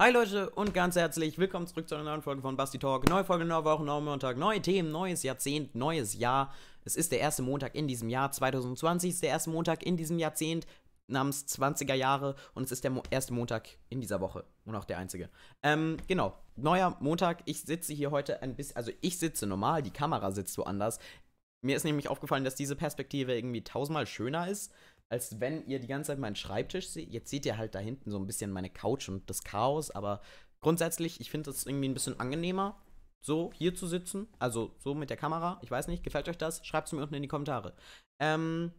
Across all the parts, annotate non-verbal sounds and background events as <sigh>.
Hi Leute und ganz herzlich willkommen zurück zu einer neuen Folge von Basti Talk. Neue Folge, neue Woche, neuer Montag, neue Themen, neues Jahrzehnt, neues Jahr. Es ist der erste Montag in diesem Jahr. 2020 ist der erste Montag in diesem Jahrzehnt namens 20er Jahre und es ist der Mo erste Montag in dieser Woche und auch der einzige. Ähm, genau, neuer Montag. Ich sitze hier heute ein bisschen, also ich sitze normal, die Kamera sitzt woanders. Mir ist nämlich aufgefallen, dass diese Perspektive irgendwie tausendmal schöner ist als wenn ihr die ganze Zeit meinen Schreibtisch seht. Jetzt seht ihr halt da hinten so ein bisschen meine Couch und das Chaos, aber grundsätzlich, ich finde das irgendwie ein bisschen angenehmer, so hier zu sitzen. Also so mit der Kamera. Ich weiß nicht, gefällt euch das? Schreibt es mir unten in die Kommentare. Ähm,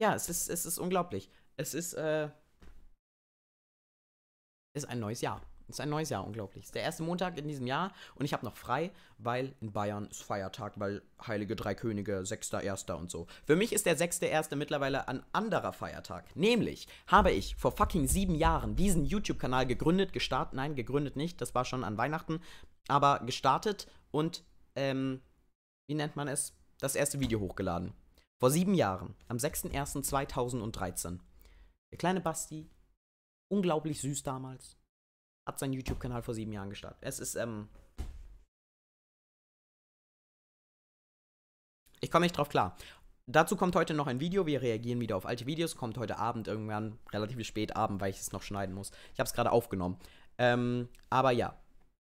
ja, es ist, es ist unglaublich. Es ist, äh, ist ein neues Jahr. Es ist ein neues Jahr, unglaublich. Es ist der erste Montag in diesem Jahr und ich habe noch frei, weil in Bayern ist Feiertag, weil Heilige Drei Könige, 6.1. und so. Für mich ist der 6.1. mittlerweile ein anderer Feiertag. Nämlich habe ich vor fucking sieben Jahren diesen YouTube-Kanal gegründet, gestartet, nein, gegründet nicht, das war schon an Weihnachten, aber gestartet und, ähm, wie nennt man es? Das erste Video hochgeladen. Vor sieben Jahren, am 6.1.2013. Der kleine Basti, unglaublich süß damals hat seinen YouTube-Kanal vor sieben Jahren gestartet. Es ist, ähm. Ich komme nicht drauf klar. Dazu kommt heute noch ein Video. Wir reagieren wieder auf alte Videos. Kommt heute Abend irgendwann, relativ spät Abend, weil ich es noch schneiden muss. Ich habe es gerade aufgenommen. Ähm, aber ja,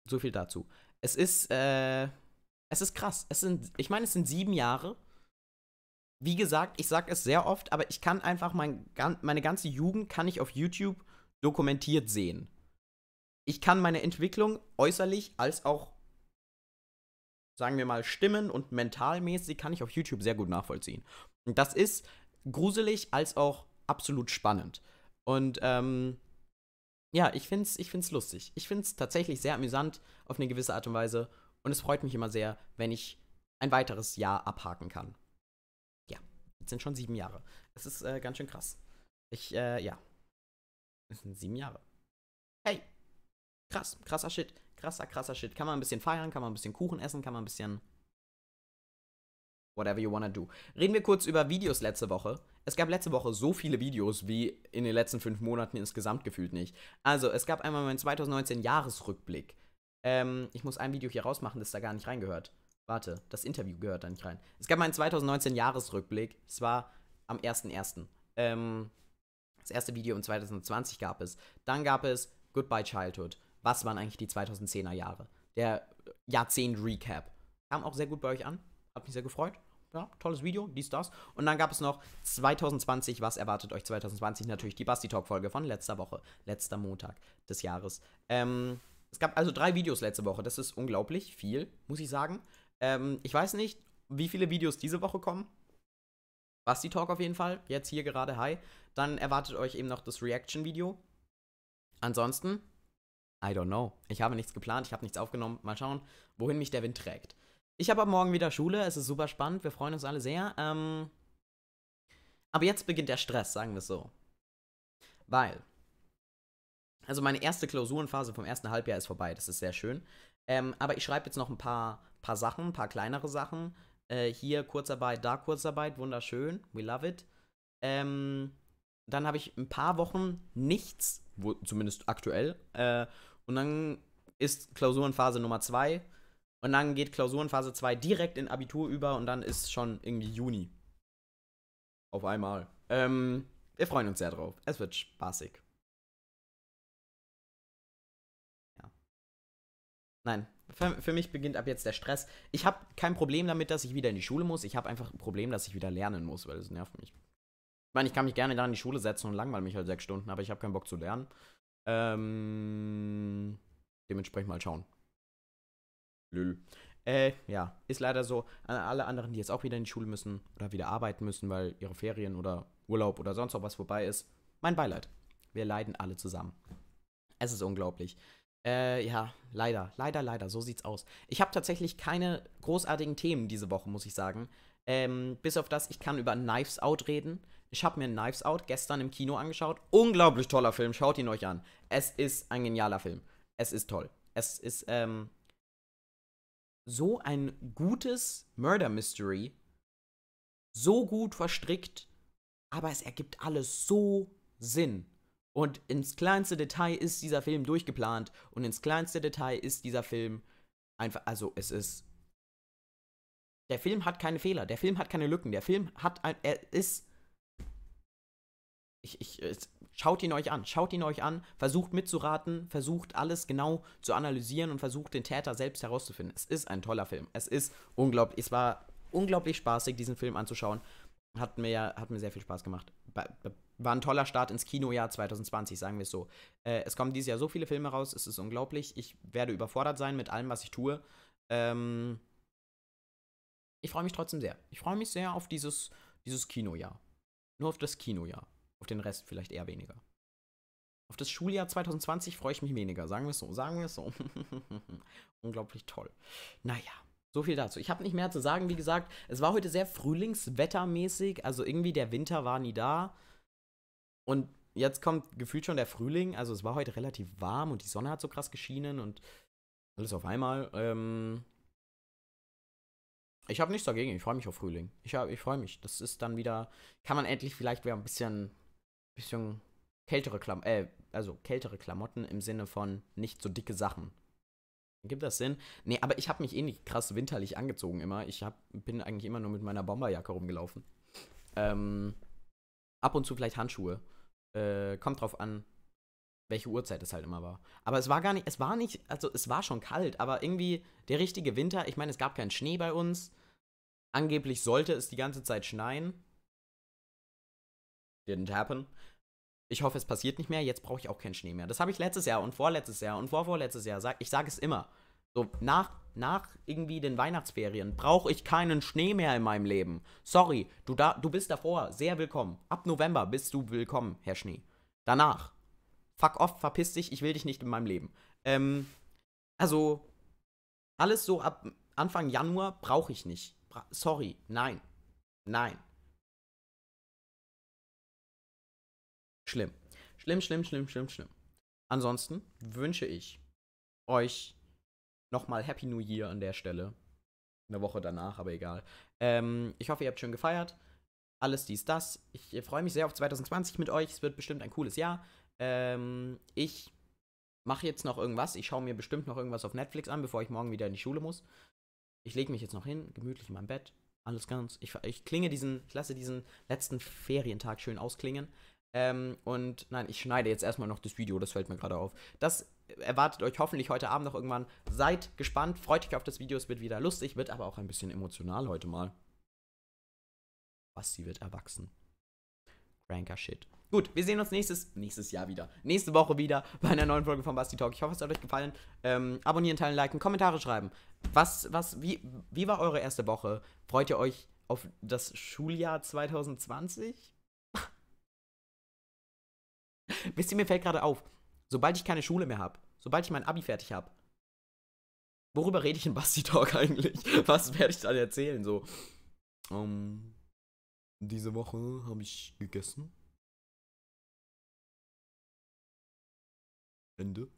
so viel dazu. Es ist, äh, es ist krass. Es sind, ich meine, es sind sieben Jahre. Wie gesagt, ich sage es sehr oft, aber ich kann einfach mein, meine ganze Jugend kann ich auf YouTube dokumentiert sehen ich kann meine Entwicklung äußerlich als auch, sagen wir mal, stimmen und mentalmäßig kann ich auf YouTube sehr gut nachvollziehen. Und das ist gruselig als auch absolut spannend. Und ähm, ja, ich find's, ich find's lustig. Ich find's tatsächlich sehr amüsant auf eine gewisse Art und Weise. Und es freut mich immer sehr, wenn ich ein weiteres Jahr abhaken kann. Ja, jetzt sind schon sieben Jahre. Es ist äh, ganz schön krass. Ich, äh, ja. Es sind sieben Jahre. Krass, krasser Shit. Krasser, krasser Shit. Kann man ein bisschen feiern, kann man ein bisschen Kuchen essen, kann man ein bisschen. Whatever you wanna do. Reden wir kurz über Videos letzte Woche. Es gab letzte Woche so viele Videos wie in den letzten fünf Monaten insgesamt gefühlt nicht. Also, es gab einmal meinen 2019-Jahresrückblick. Ähm, ich muss ein Video hier rausmachen, das da gar nicht reingehört. Warte, das Interview gehört da nicht rein. Es gab meinen 2019-Jahresrückblick. Es war am 1.1. Ähm, das erste Video in 2020 gab es. Dann gab es Goodbye Childhood was waren eigentlich die 2010er Jahre. Der Jahrzehnt-Recap. Kam auch sehr gut bei euch an. Hat mich sehr gefreut. Ja, tolles Video, dies, das. Und dann gab es noch 2020, was erwartet euch 2020? Natürlich die Basti-Talk-Folge von letzter Woche, letzter Montag des Jahres. Ähm, es gab also drei Videos letzte Woche. Das ist unglaublich viel, muss ich sagen. Ähm, ich weiß nicht, wie viele Videos diese Woche kommen. Basti Talk auf jeden Fall. Jetzt hier gerade, hi. Dann erwartet euch eben noch das Reaction-Video. Ansonsten I don't know. Ich habe nichts geplant, ich habe nichts aufgenommen. Mal schauen, wohin mich der Wind trägt. Ich habe ab morgen wieder Schule, es ist super spannend, wir freuen uns alle sehr. Ähm, aber jetzt beginnt der Stress, sagen wir es so. Weil, also meine erste Klausurenphase vom ersten Halbjahr ist vorbei, das ist sehr schön. Ähm, aber ich schreibe jetzt noch ein paar, paar Sachen, ein paar kleinere Sachen. Äh, hier Kurzarbeit, da Kurzarbeit, wunderschön, we love it. Ähm, dann habe ich ein paar Wochen nichts, wo, zumindest aktuell. Äh, und dann ist Klausurenphase Nummer 2. Und dann geht Klausurenphase 2 direkt in Abitur über und dann ist schon irgendwie Juni. Auf einmal. Ähm, wir freuen uns sehr drauf. Es wird spaßig. Ja. Nein, für, für mich beginnt ab jetzt der Stress. Ich habe kein Problem damit, dass ich wieder in die Schule muss. Ich habe einfach ein Problem, dass ich wieder lernen muss, weil das nervt mich. Ich meine, ich kann mich gerne da in die Schule setzen und langweile mich halt sechs Stunden, aber ich habe keinen Bock zu lernen. Ähm, dementsprechend mal schauen. Lül. Äh, ja, ist leider so. An alle anderen, die jetzt auch wieder in die Schule müssen oder wieder arbeiten müssen, weil ihre Ferien oder Urlaub oder sonst auch was vorbei ist, mein Beileid. Wir leiden alle zusammen. Es ist unglaublich. Äh, ja, leider, leider, leider, so sieht's aus. Ich habe tatsächlich keine großartigen Themen diese Woche, muss ich sagen. Ähm, bis auf das, ich kann über Knives Out reden. Ich habe mir Knives Out gestern im Kino angeschaut. Unglaublich toller Film, schaut ihn euch an. Es ist ein genialer Film. Es ist toll. Es ist ähm, so ein gutes Murder Mystery. So gut verstrickt, aber es ergibt alles so Sinn. Und ins kleinste Detail ist dieser Film durchgeplant und ins kleinste Detail ist dieser Film einfach, also es ist der Film hat keine Fehler, der Film hat keine Lücken, der Film hat ein, er ist ich, ich, schaut ihn euch an, schaut ihn euch an, versucht mitzuraten, versucht alles genau zu analysieren und versucht den Täter selbst herauszufinden. Es ist ein toller Film. Es ist unglaublich, es war unglaublich spaßig, diesen Film anzuschauen. Hat mir, hat mir sehr viel Spaß gemacht. War ein toller Start ins Kinojahr 2020, sagen wir es so. Äh, es kommen dieses Jahr so viele Filme raus, es ist unglaublich. Ich werde überfordert sein mit allem, was ich tue. Ähm, ich freue mich trotzdem sehr. Ich freue mich sehr auf dieses, dieses Kinojahr. Nur auf das Kinojahr. Auf den Rest vielleicht eher weniger. Auf das Schuljahr 2020 freue ich mich weniger, sagen wir es so, sagen wir es so. <laughs> Unglaublich toll. Naja, so viel dazu. Ich habe nicht mehr zu sagen, wie gesagt, es war heute sehr frühlingswettermäßig, also irgendwie der Winter war nie da. Und jetzt kommt gefühlt schon der Frühling, also es war heute relativ warm und die Sonne hat so krass geschienen und alles auf einmal. Ähm, ich habe nichts dagegen. Ich freue mich auf Frühling. Ich, hab, ich freue mich. Das ist dann wieder. Kann man endlich vielleicht wieder ein bisschen. bisschen kältere Klamotten. Äh, also kältere Klamotten im Sinne von nicht so dicke Sachen. Gibt das Sinn? Nee, aber ich habe mich eh nicht krass winterlich angezogen immer. Ich hab, bin eigentlich immer nur mit meiner Bomberjacke rumgelaufen. Ähm, ab und zu vielleicht Handschuhe. Äh, kommt drauf an, welche Uhrzeit es halt immer war. Aber es war gar nicht, es war nicht, also es war schon kalt, aber irgendwie der richtige Winter, ich meine, es gab keinen Schnee bei uns. Angeblich sollte es die ganze Zeit schneien. Didn't happen. Ich hoffe, es passiert nicht mehr. Jetzt brauche ich auch keinen Schnee mehr. Das habe ich letztes Jahr und vorletztes Jahr und vorvorletztes Jahr. Sag, ich sage es immer. So, nach, nach irgendwie den Weihnachtsferien brauche ich keinen Schnee mehr in meinem Leben. Sorry, du, da, du bist davor sehr willkommen. Ab November bist du willkommen, Herr Schnee. Danach. Fuck off, verpiss dich, ich will dich nicht in meinem Leben. Ähm, also, alles so ab Anfang Januar brauche ich nicht. Sorry, nein. Nein. Schlimm. Schlimm, schlimm, schlimm, schlimm, schlimm. Ansonsten wünsche ich euch nochmal Happy New Year an der Stelle. Eine Woche danach, aber egal. Ähm, ich hoffe, ihr habt schön gefeiert. Alles dies, das. Ich freue mich sehr auf 2020 mit euch. Es wird bestimmt ein cooles Jahr. Ähm, ich mache jetzt noch irgendwas. Ich schaue mir bestimmt noch irgendwas auf Netflix an, bevor ich morgen wieder in die Schule muss ich lege mich jetzt noch hin, gemütlich in meinem Bett, alles ganz. Ich, ich klinge diesen, ich lasse diesen letzten Ferientag schön ausklingen. Ähm, und nein, ich schneide jetzt erstmal noch das Video, das fällt mir gerade auf. Das erwartet euch hoffentlich heute Abend noch irgendwann. Seid gespannt, freut euch auf das Video, es wird wieder lustig, wird aber auch ein bisschen emotional heute mal. Was sie wird erwachsen. Cranker Shit. Gut, wir sehen uns nächstes, nächstes Jahr wieder. Nächste Woche wieder bei einer neuen Folge von Basti Talk. Ich hoffe, es hat euch gefallen. Ähm, abonnieren, teilen, liken, Kommentare schreiben. Was, was, wie, wie war eure erste Woche? Freut ihr euch auf das Schuljahr 2020? <laughs> Wisst ihr, mir fällt gerade auf, sobald ich keine Schule mehr habe, sobald ich mein Abi fertig habe, worüber rede ich in Basti Talk <laughs> eigentlich? Was werde ich dann erzählen? So, ähm, diese Woche habe ich gegessen. N2